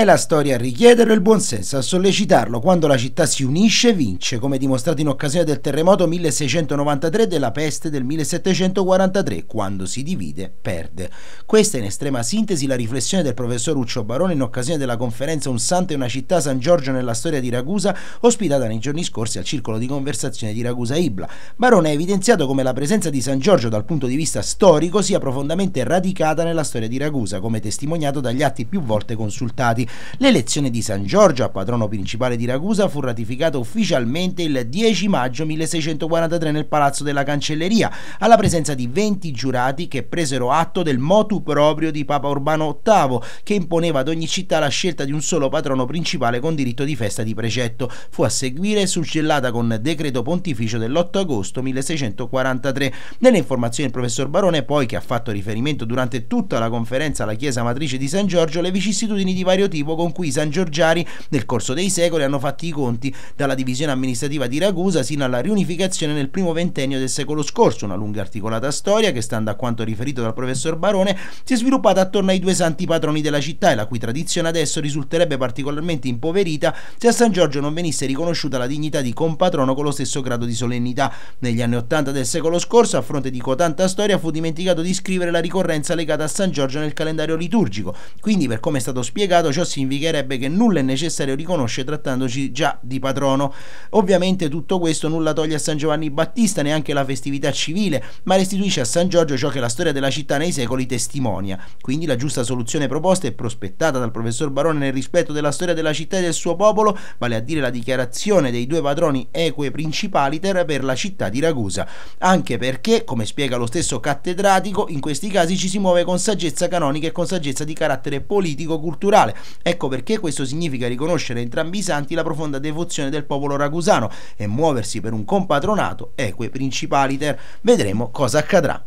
È la storia a richiederlo richiedere il buonsenso, a sollecitarlo quando la città si unisce vince, come dimostrato in occasione del terremoto 1693 e della peste del 1743, quando si divide perde. Questa è in estrema sintesi la riflessione del professor Uccio Barone in occasione della conferenza Un santo e una città San Giorgio nella storia di Ragusa, ospitata nei giorni scorsi al circolo di conversazione di Ragusa Ibla. Barone ha evidenziato come la presenza di San Giorgio dal punto di vista storico sia profondamente radicata nella storia di Ragusa, come testimoniato dagli atti più volte consultati L'elezione di San Giorgio a patrono principale di Ragusa fu ratificata ufficialmente il 10 maggio 1643 nel Palazzo della Cancelleria, alla presenza di 20 giurati che presero atto del motu proprio di Papa Urbano VIII, che imponeva ad ogni città la scelta di un solo patrono principale con diritto di festa di precetto. Fu a seguire suggellata con decreto pontificio dell'8 agosto 1643. Nelle informazioni del professor Barone, poi, che ha fatto riferimento durante tutta la conferenza alla chiesa matrice di San Giorgio, le vicissitudini di vario tipo con cui i San Giorgiari nel corso dei secoli hanno fatto i conti dalla divisione amministrativa di Ragusa sino alla riunificazione nel primo ventennio del secolo scorso, una lunga articolata storia che, stando a quanto riferito dal professor Barone, si è sviluppata attorno ai due santi patroni della città e la cui tradizione adesso risulterebbe particolarmente impoverita se a San Giorgio non venisse riconosciuta la dignità di compatrono con lo stesso grado di solennità. Negli anni Ottanta del secolo scorso, a fronte di cotanta storia, fu dimenticato di scrivere la ricorrenza legata a San Giorgio nel calendario liturgico. Quindi, per come è stato spiegato, ciò ciò si indicherebbe che nulla è necessario riconoscere trattandoci già di patrono. Ovviamente tutto questo nulla toglie a San Giovanni Battista neanche la festività civile, ma restituisce a San Giorgio ciò che la storia della città nei secoli testimonia. Quindi la giusta soluzione proposta e prospettata dal professor Barone nel rispetto della storia della città e del suo popolo, vale a dire la dichiarazione dei due patroni eque principali terra per la città di Ragusa, anche perché, come spiega lo stesso cattedratico, in questi casi ci si muove con saggezza canonica e con saggezza di carattere politico-culturale, Ecco perché questo significa riconoscere entrambi i santi la profonda devozione del popolo ragusano e muoversi per un compatronato eque principaliter. Vedremo cosa accadrà.